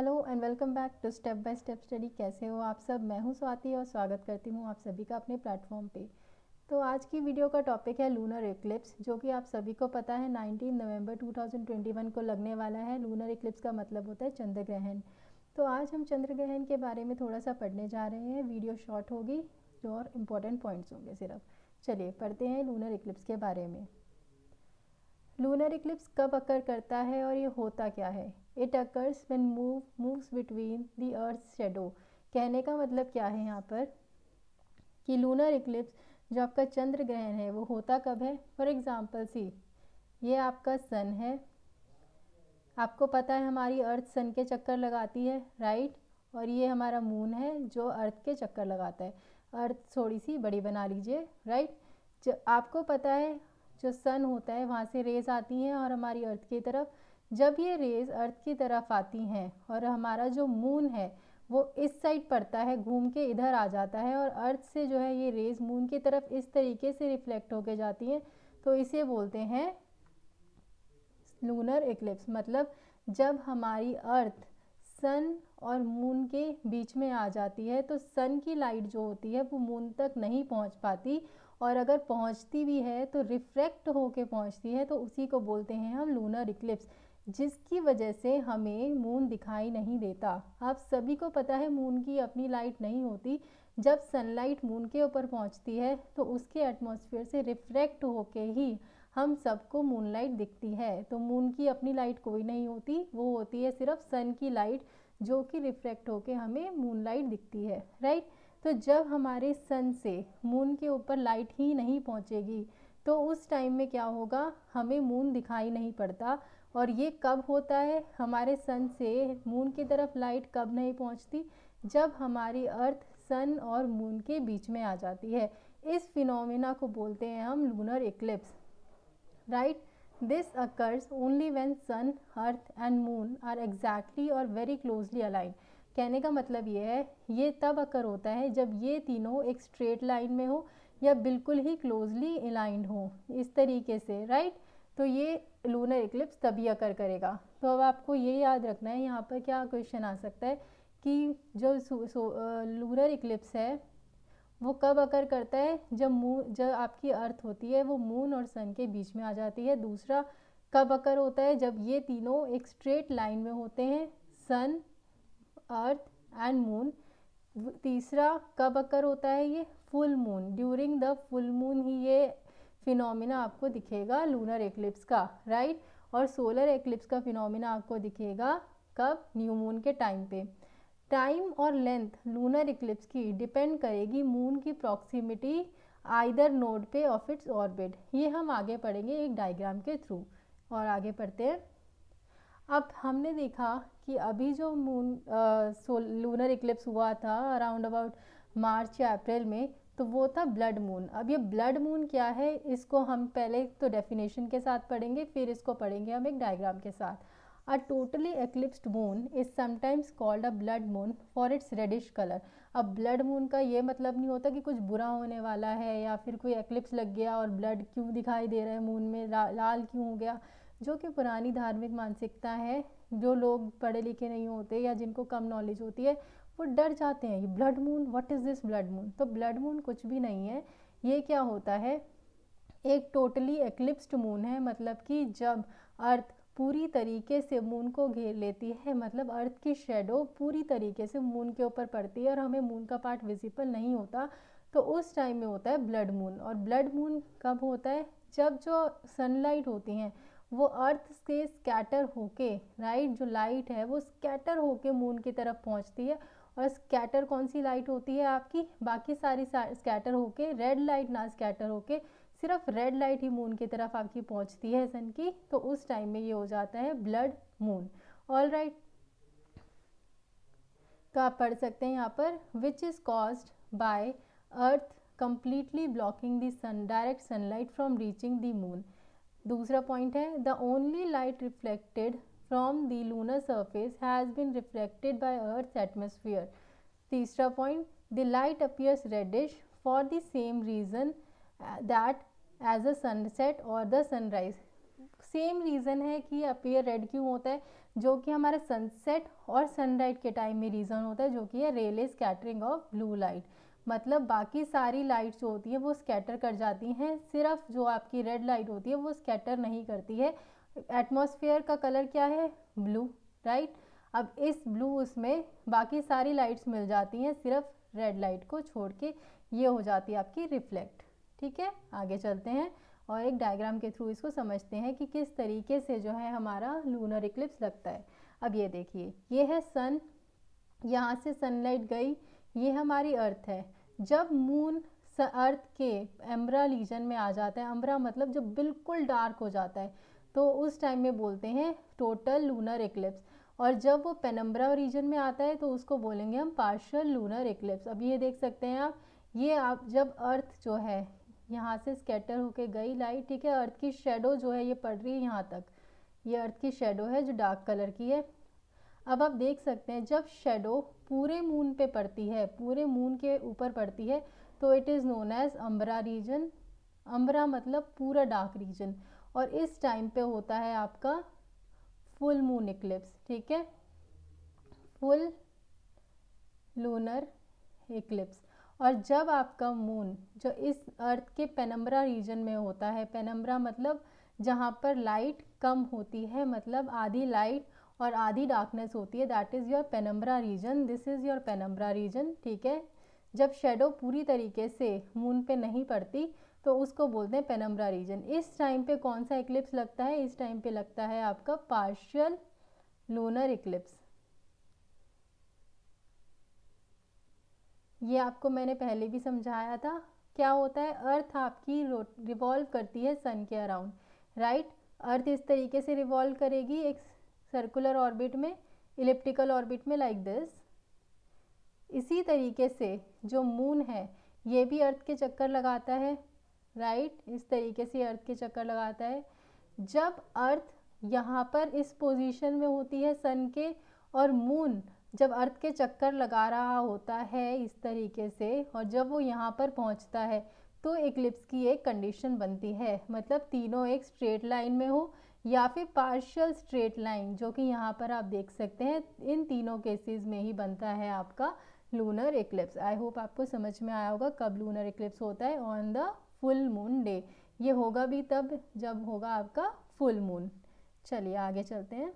Hello and welcome back to step by step study कैसे हो आप सब मैं हूं स्वाति और स्वागत करती हूं आप सभी का अपने प्लेटफॉर्म पे तो आज की वीडियो का टॉपिक है लूनर इक्लिप्स जो कि आप सभी को पता है 19 नवंबर 2021 को लगने वाला है लूनर इक्लिप्स का मतलब होता है चंद्र ग्रहण तो आज हम चंद्र ग्रहण के बारे में थोड़ा सा पढ़ने जा रहे हैं वीडियो शॉर्ट होगी और इम्पोर्टेंट पॉइंट्स होंगे सिर्फ चलिए पढ़ते हैं लूनर इक्लिप्स के बारे में लूनर इक्लिप्स कब अकर करता है और ये होता क्या है it occurs when move moves between the earth shadow कहने का मतलब क्या है यहाँ पर कि लूनर इक्लिप्स जो आपका चंद्र ग्रहण है वो होता कब है फॉर एग्ज़ाम्पल सी ये आपका सन है आपको पता है हमारी अर्थ सन के चक्कर लगाती है राइट और ये हमारा मून है जो अर्थ के चक्कर लगाता है अर्थ थोड़ी सी बड़ी बना लीजिए राइट आपको पता है जो सन होता है वहाँ से रेज आती हैं और हमारी अर्थ की तरफ जब ये रेज अर्थ की तरफ आती हैं और हमारा जो मून है वो इस साइड पड़ता है घूम के इधर आ जाता है और अर्थ से जो है ये रेज मून की तरफ इस तरीके से रिफ्लेक्ट होके जाती हैं तो इसे बोलते हैं लूनर इक्लिप्स मतलब जब हमारी अर्थ सन और मून के बीच में आ जाती है तो सन की लाइट जो होती है वो मून तक नहीं पहुंच पाती और अगर पहुंचती भी है तो रिफ्रैक्ट होके पहुंचती है तो उसी को बोलते हैं हम लूनर इक्लिप्स जिसकी वजह से हमें मून दिखाई नहीं देता आप सभी को पता है मून की अपनी लाइट नहीं होती जब सनलाइट मून के ऊपर पहुंचती है तो उसके एटमॉस्फेयर से रिफ्रैक्ट होके ही हम सबको मून लाइट दिखती है तो मून की अपनी लाइट कोई नहीं होती वो होती है सिर्फ सन की लाइट जो कि रिफ्रैक्ट होके हमें मून लाइट दिखती है राइट तो जब हमारे सन से मून के ऊपर लाइट ही नहीं पहुंचेगी तो उस टाइम में क्या होगा हमें मून दिखाई नहीं पड़ता और ये कब होता है हमारे सन से मून की तरफ लाइट कब नहीं पहुंचती जब हमारी अर्थ सन और मून के बीच में आ जाती है इस फिनोमेना को बोलते हैं हम lunar eclipse right this occurs only when sun earth and moon are exactly or very closely aligned कहने का मतलब ये है ये तब अकर होता है जब ये तीनों एक स्ट्रेट लाइन में हो या बिल्कुल ही क्लोजली अलाइंड हो इस तरीके से राइट तो ये लूनर इक्लिप्स तभी अकर करेगा तो अब आपको ये याद रखना है यहाँ पर क्या क्वेश्चन आ सकता है कि जो लूनर इक्लिप्स है वो कब अकर करता है जब मून जब आपकी अर्थ होती है वो मून और सन के बीच में आ जाती है दूसरा कब अकर होता है जब ये तीनों एक स्ट्रेट लाइन में होते हैं सन अर्थ एंड मून तीसरा कब अकर होता है ये full moon during the full moon ही ये फिनोमिना आपको दिखेगा लूनर एक्लिप्स का राइट और सोलर एक्लिप्स का फिनोमिना आपको दिखेगा कब न्यू मून के टाइम पे टाइम और लेंथ लूनर इक्लिप्स की डिपेंड करेगी मून की प्रॉक्सिमिटी आइदर नोड पे ऑफ इट्स ऑर्बिट ये हम आगे पढ़ेंगे एक डायग्राम के थ्रू और आगे पढ़ते हैं अब हमने देखा कि अभी जो मून सोल लूनर इक्लिप्स हुआ था अराउंड अबाउट मार्च या अप्रैल में तो वो था ब्लड मून अब ये ब्लड मून क्या है इसको हम पहले तो डेफिनेशन के साथ पढ़ेंगे फिर इसको पढ़ेंगे हम एक डायग्राम के साथ a totally eclipsed moon is sometimes called a blood moon for its reddish colour अब ब्लड मून का ये मतलब नहीं होता कि कुछ बुरा होने वाला है या फिर कोई एक्लिप्स लग गया और ब्लड क्यों दिखाई दे रहा है मून में लाल क्यों हो गया जो कि पुरानी धार्मिक मानसिकता है जो लोग पढ़े लिखे नहीं होते या जिनको कम नॉलेज होती है वो डर जाते हैं ये blood moon what is this blood moon तो ब्लड मून कुछ भी नहीं है ये क्या होता है एक टोटली एक्लिप्स्ड मून है मतलब कि जब अर्थ पूरी तरीके से मून को घेर लेती है मतलब अर्थ की शेडो पूरी तरीके से मून के ऊपर पड़ती है और हमें मून का पार्ट विजिबल नहीं होता तो उस टाइम में होता है ब्लड मून और ब्लड मून कब होता है जब जो सनलाइट होती हैं वो अर्थ से स्कैटर होके राइट जो लाइट है वो स्कैटर होके मून की तरफ पहुंचती है और स्कैटर कौन सी लाइट होती है आपकी बाकी सारी स्कैटर होके रेड लाइट ना स्कैटर होके सिर्फ रेड लाइट ही मून की तरफ आपकी पहुंचती है सन की तो उस टाइम में ये हो जाता है ब्लड मून ऑल राइट तो आप पढ़ सकते हैं यहाँ पर which is caused by earth completely blocking the direct direct sunlight from reaching the moon दूसरा पॉइंट है the only light reflected from the lunar surface has been reflected by earth atmosphere तीसरा point the light appears reddish for the same reason that as a sunset और the sunrise same reason है कि appear red क्यों होता है जो कि हमारा सनसेट और सनराइज के टाइम में रीज़न होता है जो कि है Rayleigh scattering of blue light मतलब बाकी सारी लाइट जो होती है वो स्कैटर कर जाती हैं सिर्फ जो आपकी रेड लाइट होती है वो स्कैटर नहीं करती है एटमॉस्फेयर का कलर क्या है ब्लू राइट अब इस ब्लू उसमें बाकी सारी लाइट्स मिल जाती हैं सिर्फ रेड लाइट को छोड़ के ये हो जाती है आपकी रिफ्लेक्ट ठीक है आगे चलते हैं और एक डायग्राम के थ्रू इसको समझते हैं कि किस तरीके से जो है हमारा लूनर इक्लिप्स लगता है अब ये देखिए ये है सन यहाँ से सनलाइट गई ये हमारी अर्थ है जब मून अर्थ के एम्ब्रा लीजन में आ जाता है एम्ब्रा मतलब जब बिल्कुल डार्क हो जाता है तो उस टाइम में बोलते हैं टोटल लूनर इक्लिप्स और जब वो पेनम्ब्रा रीजन में आता है तो उसको बोलेंगे हम पार्शल लूनर इक्लिप्स अब ये देख सकते हैं आप ये आप जब अर्थ जो है यहाँ से स्केटर होके गई लाइट ठीक है अर्थ की शेडो जो है ये पड़ रही है यहाँ तक ये अर्थ की शेडो है जो डार्क कलर की है अब आप देख सकते हैं जब शेडो पूरे मून पे पड़ती है पूरे मून के ऊपर पड़ती है तो it is known as umbra region umbra मतलब पूरा डार्क रीजन और इस टाइम पे होता है आपका फुल मून इक्लिप्स ठीक है फुल लूनर इक्लिप्स और जब आपका मून जो इस अर्थ के पेनम्बरा रीजन में होता है पेनम्बरा मतलब जहाँ पर लाइट कम होती है मतलब आधी लाइट और आधी डार्कनेस होती है that is your penumbra region this is your penumbra region ठीक है जब शेडो पूरी तरीके से मून पे नहीं पड़ती तो उसको बोलते हैं पेनम्ब्रा रीजन इस टाइम पे कौन सा इक्लिप्स लगता है इस टाइम पे लगता है आपका पार्शियल लूनर इक्लिप्स ये आपको मैंने पहले भी समझाया था क्या होता है अर्थ आपकी रिवॉल्व करती है सन के अराउंड राइट अर्थ इस तरीके से रिवॉल्व करेगी एक सर्कुलर ऑर्बिट में इलिप्टिकल ऑर्बिट में लाइक दिस इसी तरीके से जो मून है ये भी अर्थ के चक्कर लगाता है राइट right? इस तरीके से अर्थ के चक्कर लगाता है जब अर्थ यहाँ पर इस पोजीशन में होती है सन के और मून जब अर्थ के चक्कर लगा रहा होता है इस तरीके से और जब वो यहाँ पर पहुँचता है तो इक्लिप्स की एक कंडीशन बनती है मतलब तीनों एक स्ट्रेट लाइन में हो या फिर पार्शियल स्ट्रेट लाइन जो कि यहाँ पर आप देख सकते हैं इन तीनों केसेस में ही बनता है आपका लूनर इक्लिप्स आई होप आपको समझ में आया होगा कब लूनर इक्लिप्स होता है on the full moon day ये होगा भी तब जब होगा आपका फुल मून चलिए आगे चलते हैं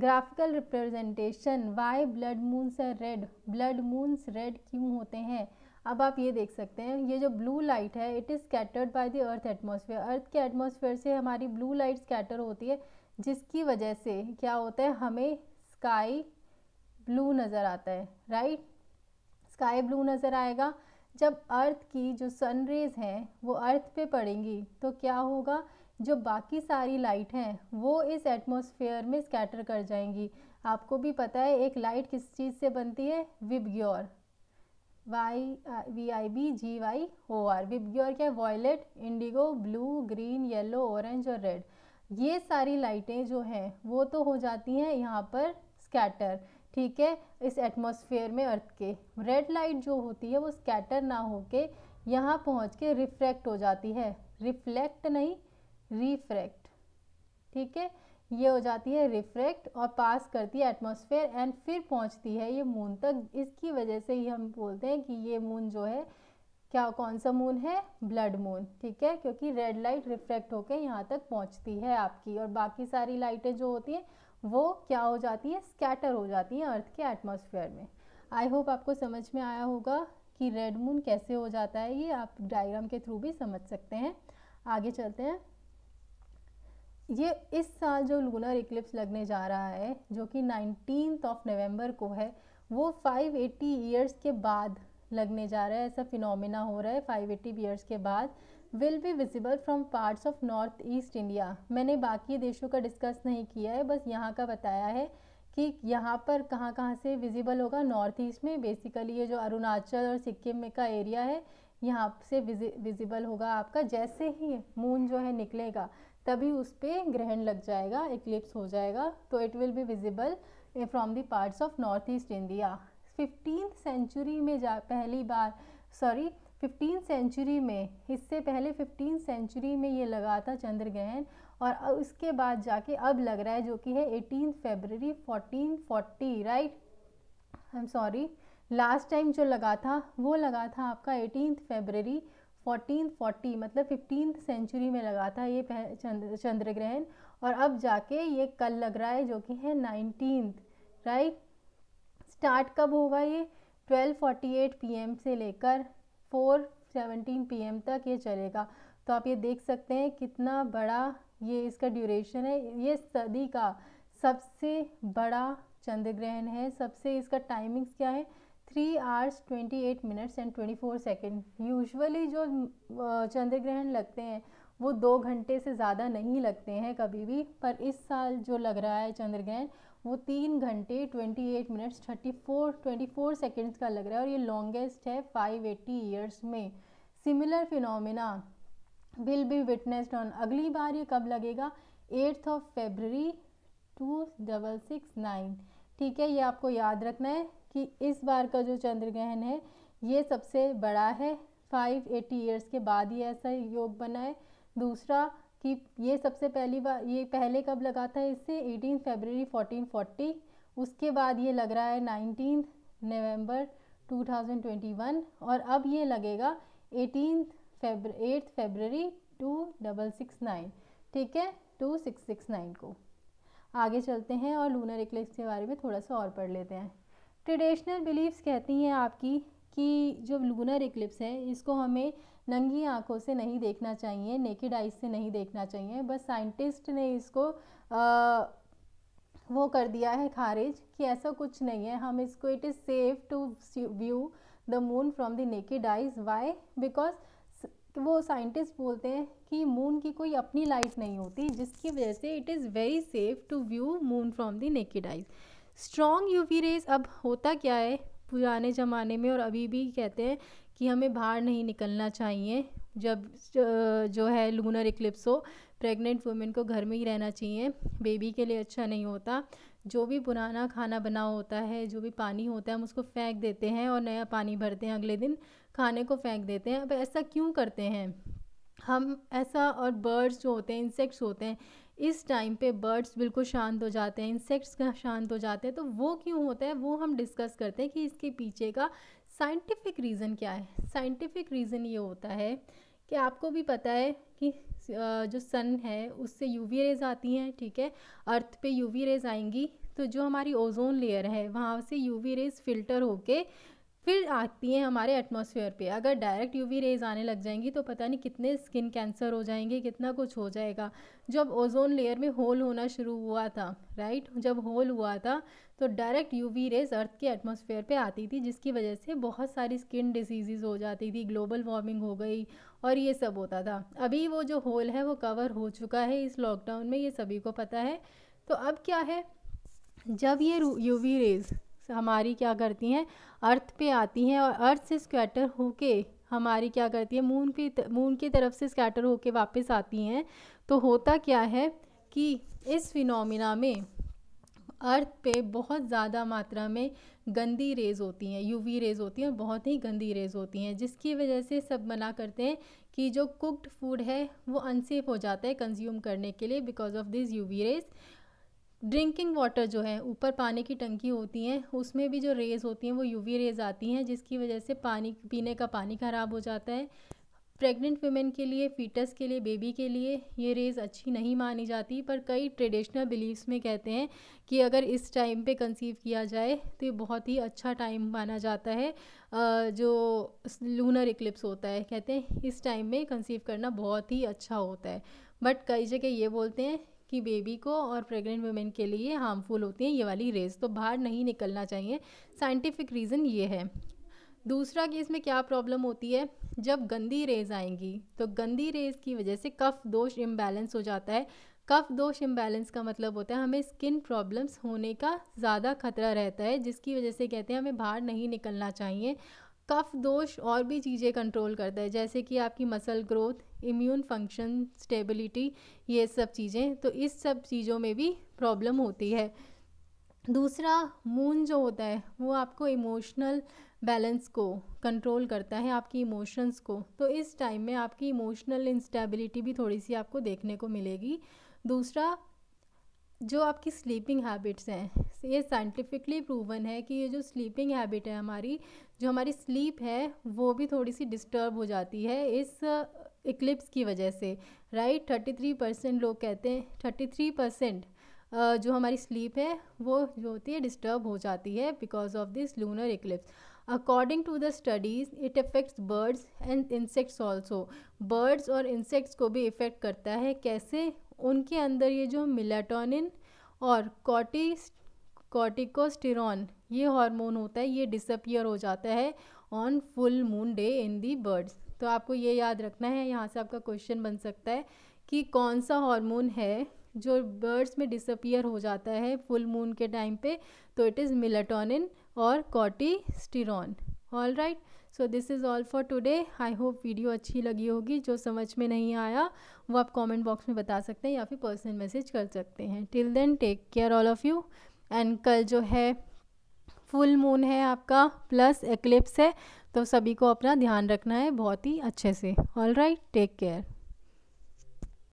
graphical representation why blood moons are red blood moons red क्यों होते हैं अब आप ये देख सकते हैं ये जो ब्लू लाइट है it is scattered by the earth atmosphere earth के एटमॉस्फेयर से हमारी ब्लू लाइट स्कैटर होती है जिसकी वजह से क्या होता है हमें स्काई ब्लू नज़र आता है राइट स्काई ब्लू नज़र आएगा जब अर्थ की जो सन रेज हैं वो अर्थ पे पड़ेंगी तो क्या होगा जो बाकी सारी लाइट हैं वो इस एटमॉस्फेयर में स्कैटर कर जाएंगी आपको भी पता है एक लाइट किस चीज़ से बनती है VIBGYOR Y V I B G Y O R VIBGYOR क्या है violet indigo blue green yellow orange और रेड ये सारी लाइटें जो हैं वो तो हो जाती हैं यहाँ पर स्कैटर ठीक है इस एटमॉस्फेयर में अर्थ के रेड लाइट जो होती है वो स्कैटर ना होके यहाँ पहुँच के रिफ्रैक्ट हो जाती है रिफ्लेक्ट नहीं रिफ्रैक्ट ठीक है ये हो जाती है रिफ्रैक्ट और पास करती है एटमॉस्फेयर एंड फिर पहुंचती है ये मून तक इसकी वजह से ही हम बोलते हैं कि ये मून जो है क्या कौन सा मून है ब्लड मून ठीक है क्योंकि रेड लाइट रिफ्रैक्ट होकर यहाँ तक पहुँचती है आपकी और बाकी सारी लाइटें जो होती हैं वो क्या हो जाती है स्कैटर हो जाती हैं अर्थ के एटमोसफेयर में आई होप आपको समझ में आया होगा कि रेड मून कैसे हो जाता है ये आप डायग्राम के थ्रू भी समझ सकते हैं आगे चलते हैं ये इस साल जो लूनर इक्लिप्स लगने जा रहा है जो कि नाइनटीन ऑफ नवंबर को है वो 580 ईयर्स के बाद लगने जा रहा है ऐसा फिनोमिना हो रहा है 580 ईयर्स के बाद will be visible from parts of north east India मैंने बाकी देशों का डिस्कस नहीं किया है बस यहाँ का बताया है कि यहाँ पर कहाँ कहाँ से विजिबल होगा नॉर्थ ईस्ट में बेसिकली ये जो अरुणाचल और सिक्किम में का एरिया है यहाँ से विजिबल होगा आपका जैसे ही मून जो है निकलेगा तभी उस पर ग्रहण लग जाएगा इक्लिप्स हो जाएगा तो it will be visible from the parts of north east India fifteen century में जा पहली बार सॉरी फिफ्टीन सेंचुरी में इससे पहले फिफ्टीन सेंचुरी में ये लगा था चंद्र ग्रहण और उसके बाद जाके अब लग रहा है जो कि है eighteen February fourteen forty right I am sorry last time जो लगा था वो लगा था आपका एटीन फेबररी फोर्टीन फोर्टी मतलब फिफ्टीन सेंचुरी में लगा था ये चंद्र चंद्र ग्रहण और अब जाके ये कल लग रहा है जो कि है नाइनटीन राइट स्टार्ट कब होगा ये 12:48 पीएम से लेकर 4:17 पीएम तक ये चलेगा तो आप ये देख सकते हैं कितना बड़ा ये इसका ड्यूरेशन है ये सदी का सबसे बड़ा चंद्र ग्रहण है सबसे इसका टाइमिंग्स क्या है three hours twenty eight minutes and twenty four second usually जो चंद्र ग्रहण लगते हैं वो दो घंटे से ज़्यादा नहीं लगते हैं कभी भी पर इस साल जो लग रहा है चंद्र ग्रहण वो तीन घंटे twenty eight minutes thirty four twenty four seconds का लग रहा है और ये लॉन्गेस्ट है फाइव एट्टी ईयर्स में similar phenomena will be witnessed on अगली बार ये कब लगेगा eighth of February two double six nine ठीक है ये आपको याद रखना है कि इस बार का जो चंद्र ग्रहण है ये सबसे बड़ा है फाइव एटी ईयर्स के बाद ही ऐसा योग बना है दूसरा कि ये सबसे पहली बार ये पहले कब लगा था इससे एटीन फेबररी 1440 उसके बाद ये लग रहा है नाइनटीन नवंबर 2021 और अब ये लगेगा एटीन फेबर eight February two double six nine ठीक है टू सिक्स सिक्स नाइन को आगे चलते हैं और लूनर इक्लिप्स के बारे में थोड़ा सा और पढ़ लेते हैं ट्रेडिशनल बिलीव्स कहती हैं आपकी कि जो लूनर इक्लिप्स है इसको हमें नंगी आंखों से नहीं देखना चाहिए नेकेड आइज से नहीं देखना चाहिए बस साइंटिस्ट ने इसको आ, वो कर दिया है खारिज कि ऐसा कुछ नहीं है हम इसको it is safe to view the moon from the naked eyes why because वो साइंटिस्ट बोलते हैं कि मून की कोई अपनी लाइट नहीं होती जिसकी वजह से it is very safe to view moon from the naked eyes strong UV rays अब होता क्या है पुराने ज़माने में और अभी भी कहते हैं कि हमें बाहर नहीं निकलना चाहिए जब जो है लूनर इक्लिप्स हो प्रेग्नेंट वुमेन को घर में ही रहना चाहिए बेबी के लिए अच्छा नहीं होता जो भी पुराना खाना बना होता है जो भी पानी होता है हम उसको फेंक देते हैं और नया पानी भरते हैं अगले दिन खाने को फेंक देते हैं अब ऐसा क्यों करते हैं हम ऐसा और बर्ड्स जो होते हैं इंसेक्ट्स होते हैं इस टाइम पे बर्ड्स बिल्कुल शांत हो जाते हैं इंसेक्ट्स शांत हो जाते हैं तो वो क्यों होता है वो हम डिस्कस करते हैं कि इसके पीछे का साइंटिफिक रीज़न क्या है साइंटिफिक रीज़न ये होता है कि आपको भी पता है कि जो सन है उससे यूवी रेज आती हैं ठीक है अर्थ पे यूवी रेज आएंगी तो जो हमारी ओजोन लेयर है वहाँ से यूवी रेज फिल्टर होके फिर आती हैं हमारे एटमॉस्फेयर पे अगर डायरेक्ट यूवी रेज आने लग जाएंगी तो पता नहीं कितने स्किन कैंसर हो जाएंगे कितना कुछ हो जाएगा जब ओजोन लेयर में होल होना शुरू हुआ था राइट जब होल हुआ था तो डायरेक्ट यूवी रेज अर्थ के एटमोसफेयर पे आती थी जिसकी वजह से बहुत सारी स्किन डिजीज़ हो जाती थी ग्लोबल वार्मिंग हो गई और ये सब होता था अभी वो जो होल है वो कवर हो चुका है इस लॉकडाउन में ये सभी को पता है तो अब क्या है जब ये यूवी रेज हमारी क्या करती हैं अर्थ पे आती हैं और अर्थ से स्कैटर होके हमारी क्या करती है मून की मून की तरफ से स्कैटर होके वापस आती हैं तो होता क्या है कि इस फिनोमिना में अर्थ पे बहुत ज़्यादा मात्रा में गंदी रेज होती हैं यूवी रेज होती हैं और बहुत ही गंदी रेज होती हैं जिसकी वजह से सब मना करते हैं कि जो कुक्ड फूड है वो अनसेफ हो जाता है कंज्यूम करने के लिए because of this UV rays drinking water जो है ऊपर पानी की टंकी होती है उसमें भी जो रेज़ होती हैं वो यूवी रेज़ आती हैं जिसकी वजह से पानी पीने का पानी ख़राब हो जाता है प्रेग्नेंट वुमेन के लिए फीटस के लिए बेबी के लिए ये रेज़ अच्छी नहीं मानी जाती पर कई ट्रेडिशनल बिलीव्स में कहते हैं कि अगर इस टाइम पे कंसीव किया जाए तो ये बहुत ही अच्छा टाइम माना जाता है जो लूनर इक्लिप्स होता है कहते हैं इस टाइम में कंसीव करना बहुत ही अच्छा होता है बट कई जगह ये बोलते हैं कि बेबी को और प्रेग्नेंट वुमेन के लिए हार्मफुल होती हैं ये वाली रेज तो बाहर नहीं निकलना चाहिए साइंटिफिक रीज़न ये है दूसरा कि इसमें क्या प्रॉब्लम होती है जब गंदी रेज आएंगी तो गंदी रेज की वजह से कफ दोष इम्बैलेंस हो जाता है कफ दोष इम्बैलेंस का मतलब होता है हमें स्किन प्रॉब्लम्स होने का ज़्यादा खतरा रहता है जिसकी वजह से कहते हैं हमें बाहर नहीं निकलना चाहिए कफ दोष और भी चीज़ें कंट्रोल करता है जैसे कि आपकी muscle growth immune function stability ये सब चीज़ें तो इस सब चीज़ों में भी प्रॉब्लम होती है दूसरा मून जो होता है वो आपको इमोशनल बैलेंस को कंट्रोल करता है आपकी इमोशंस को तो इस टाइम में आपकी इमोशनल इंस्टेबिलिटी भी थोड़ी सी आपको देखने को मिलेगी दूसरा जो आपकी स्लीपिंग हैबिट्स हैं ये साइंटिफिकली प्रूवन है कि ये जो स्लीपिंग हैबिट है हमारी जो हमारी स्लीप है वो भी थोड़ी सी डिस्टर्ब हो जाती है इस इक्लिप्स uh, की वजह से राइट थर्टी थ्री परसेंट लोग कहते हैं थर्टी थ्री परसेंट जो हमारी स्लीप है वो जो होती है डिस्टर्ब हो जाती है because of this lunar eclipse according to the studies it affects birds and insects also birds और इंसेक्ट्स को भी इफ़ेक्ट करता है कैसे उनके अंदर ये जो मिलाटोनिन और कॉटिस कॉटिकोस्टिरन ये हार्मोन होता है ये डिसअपियर हो जाता है on full moon day in the birds तो आपको ये याद रखना है यहाँ से आपका क्वेश्चन बन सकता है कि कौन सा हार्मोन है जो बर्ड्स में डिसअपियर हो जाता है फुल मून के टाइम पे तो इट इज़ मिलाटोनिन और corticosterone all right so this is all for today I hope video अच्छी लगी होगी जो समझ में नहीं आया वो आप कमेंट बॉक्स में बता सकते हैं या फिर पर्सनल मैसेज कर सकते हैं till then take care all of you and कल जो है फुल मून है आपका प्लस एक्लिप्स है तो सभी को अपना ध्यान रखना है बहुत ही अच्छे से ऑल राइट टेक केयर